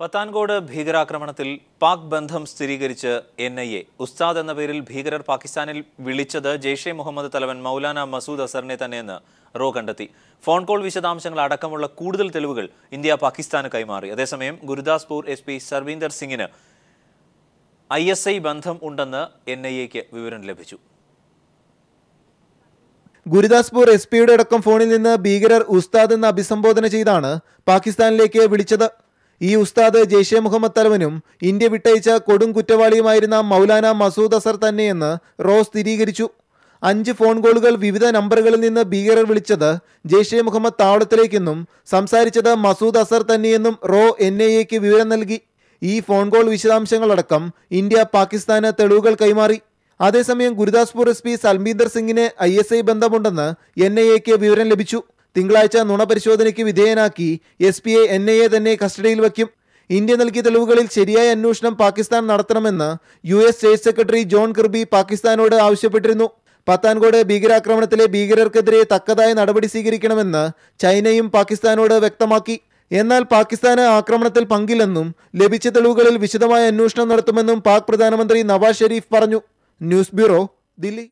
പത്താൻകോട് ഭീകരാക്രമണത്തിൽ പാക് ബന്ധം സ്ഥിരീകരിച്ച് എൻ ഐ എ ഉസ്താദ് എന്ന പേരിൽ ഭീകരർ പാകിസ്ഥാനിൽ വിളിച്ചത് ജെയ്ഷെ മുഹമ്മദ് തലവൻ മൗലാന മസൂദ് അസറിനെ തന്നെയെന്ന് റോ കണ്ടെത്തി ഫോൺ കോൾ വിശദാംശങ്ങൾ അടക്കമുള്ള കൂടുതൽ തെളിവുകൾ ഇന്ത്യ പാകിസ്ഥാന് കൈമാറി അതേസമയം ഗുരുദാസ്പൂർ എസ് പി സർവീന്ദർ സിംഗിന് ഐ എസ് ഐ ബന്ധം ഉണ്ടെന്ന് എൻ ഐ എക്ക് വിവരം ലഭിച്ചു ഗുരുദാസ്പൂർ എസ് പിയുടെ അടക്കം ഫോണിൽ നിന്ന് ഭീകരർ ഉസ്താദ് എന്ന് അഭിസംബോധന ചെയ്താണ് പാകിസ്ഥാനിലേക്ക് വിളിച്ചത് ഈ ഉസ്താദ് ജെയ്ഷെ മുഹമ്മദ് തലവനും ഇന്ത്യ വിട്ടയച്ച കൊടും കുറ്റവാളിയുമായിരുന്ന മൗലാന മസൂദ് അസർ തന്നെയെന്ന് റോസ് സ്ഥിരീകരിച്ചു അഞ്ച് ഫോൺ കോളുകൾ വിവിധ നമ്പറുകളിൽ നിന്ന് ഭീകരർ വിളിച്ചത് ജെയ്ഷെ മുഹമ്മദ് താവളത്തിലേക്കെന്നും സംസാരിച്ചത് മസൂദ് അസർ തന്നെയെന്നും റോ എൻ ഐ എക്ക് വിവരം നൽകി ഈ ഫോൺ കോൾ വിശദാംശങ്ങളടക്കം ഇന്ത്യ പാകിസ്ഥാന് തെളിവുകൾ കൈമാറി അതേസമയം ഗുരുദാസ്പൂർ എസ് പി സൽമീന്ദർ സിംഗിന് ഐ എസ് ഐ ബന്ധമുണ്ടെന്ന് എൻ ഐ എക്ക് വിവരം ലഭിച്ചു തിങ്കളാഴ്ച പരിശോധനയ്ക്ക് വിധേയനാക്കി S P I N I A തന്നെ കസ്റ്റഡിയിൽ വയ്ക്കും ഇന്ത്യ നൽകിയ തെളിവുകളിൽ ശരിയായ അന്വേഷണം പാകിസ്ഥാൻ നടത്തണമെന്ന് U S state secretary John Kirby പാകിസ്ഥാനോട് ആവശ്യപ്പെട്ടിരുന്നു പത്താൻകോട് ഭീകരാക്രമണത്തിലെ ഭീകരർക്കെതിരെ തക്കതായ നടപടി സ്വീകരിക്കണമെന്ന് ചൈനയും പാകിസ്ഥാനോട് വ്യക്തമാക്കി എന്നാൽ പാകിസ്ഥാന് ആക്രമണത്തിൽ പങ്കില്ലെന്നും ലഭിച്ച തെളിവുകളിൽ വിശദമായ അന്വേഷണം നടത്തുമെന്നും പാക് പ്രധാനമന്ത്രി നവാസ് ഷെരീഫ് പറഞ്ഞു ന്യൂസ് ബ്യൂറോ ദില്ലി